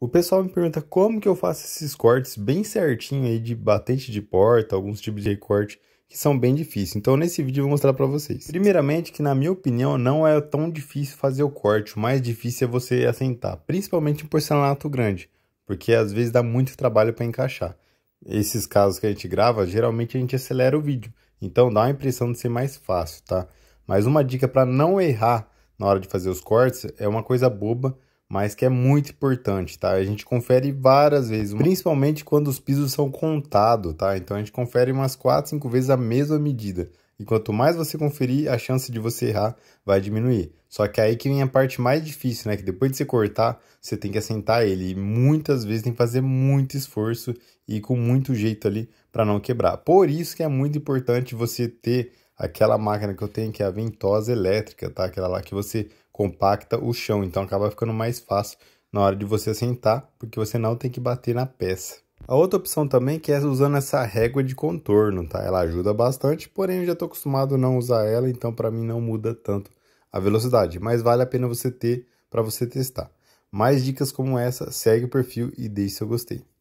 O pessoal me pergunta como que eu faço esses cortes bem certinho aí de batente de porta, alguns tipos de recorte que são bem difíceis. Então nesse vídeo eu vou mostrar para vocês. Primeiramente que na minha opinião não é tão difícil fazer o corte, o mais difícil é você assentar, principalmente em porcelanato grande, porque às vezes dá muito trabalho para encaixar. Esses casos que a gente grava, geralmente a gente acelera o vídeo, então dá a impressão de ser mais fácil, tá? Mas uma dica para não errar na hora de fazer os cortes é uma coisa boba mas que é muito importante, tá? A gente confere várias vezes, principalmente quando os pisos são contados, tá? Então a gente confere umas 4, 5 vezes a mesma medida. E quanto mais você conferir, a chance de você errar vai diminuir. Só que aí que vem a parte mais difícil, né? Que depois de você cortar, você tem que assentar ele. E muitas vezes tem que fazer muito esforço e com muito jeito ali para não quebrar. Por isso que é muito importante você ter aquela máquina que eu tenho, que é a ventosa elétrica, tá? Aquela lá que você compacta o chão, então acaba ficando mais fácil na hora de você sentar, porque você não tem que bater na peça. A outra opção também é que é usando essa régua de contorno, tá? Ela ajuda bastante, porém eu já estou acostumado a não usar ela, então para mim não muda tanto a velocidade, mas vale a pena você ter para você testar. Mais dicas como essa, segue o perfil e deixe seu gostei.